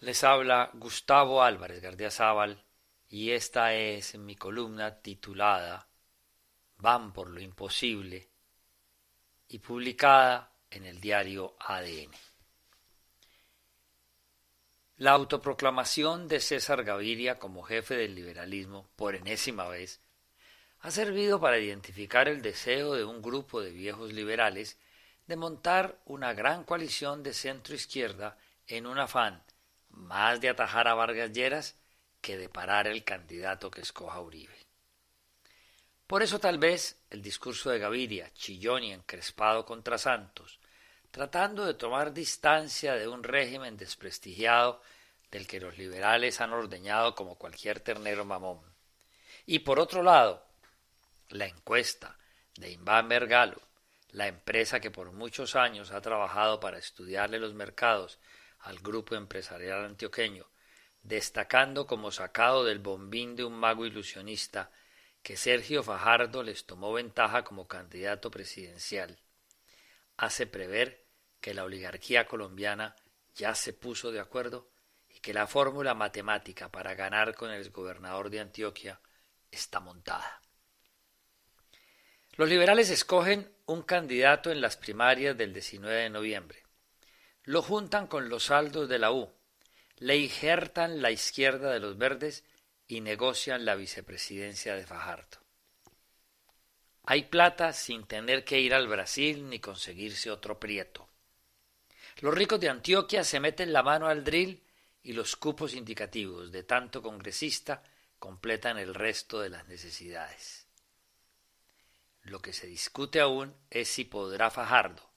Les habla Gustavo Álvarez Zaval y esta es mi columna titulada Van por lo imposible y publicada en el diario ADN. La autoproclamación de César Gaviria como jefe del liberalismo por enésima vez ha servido para identificar el deseo de un grupo de viejos liberales de montar una gran coalición de centro izquierda en un afán más de atajar a Vargas Lleras que de parar el candidato que escoja Uribe. Por eso tal vez el discurso de Gaviria, chillón y encrespado contra Santos, tratando de tomar distancia de un régimen desprestigiado del que los liberales han ordeñado como cualquier ternero mamón. Y por otro lado, la encuesta de Inván la empresa que por muchos años ha trabajado para estudiarle los mercados al grupo empresarial antioqueño, destacando como sacado del bombín de un mago ilusionista que Sergio Fajardo les tomó ventaja como candidato presidencial. Hace prever que la oligarquía colombiana ya se puso de acuerdo y que la fórmula matemática para ganar con el gobernador de Antioquia está montada. Los liberales escogen un candidato en las primarias del 19 de noviembre lo juntan con los saldos de la U, le injertan la izquierda de los verdes y negocian la vicepresidencia de Fajardo. Hay plata sin tener que ir al Brasil ni conseguirse otro prieto. Los ricos de Antioquia se meten la mano al drill y los cupos indicativos de tanto congresista completan el resto de las necesidades. Lo que se discute aún es si podrá Fajardo,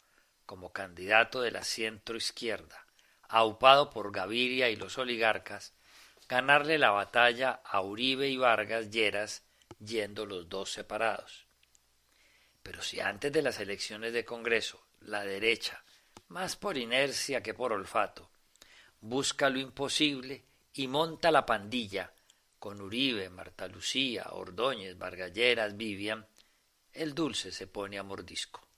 como candidato de la centroizquierda, aupado por Gaviria y los oligarcas, ganarle la batalla a Uribe y Vargas Lleras yendo los dos separados. Pero si antes de las elecciones de Congreso la derecha, más por inercia que por olfato, busca lo imposible y monta la pandilla con Uribe, Marta Lucía, Ordóñez, Vargalleras, Vivian, el dulce se pone a mordisco.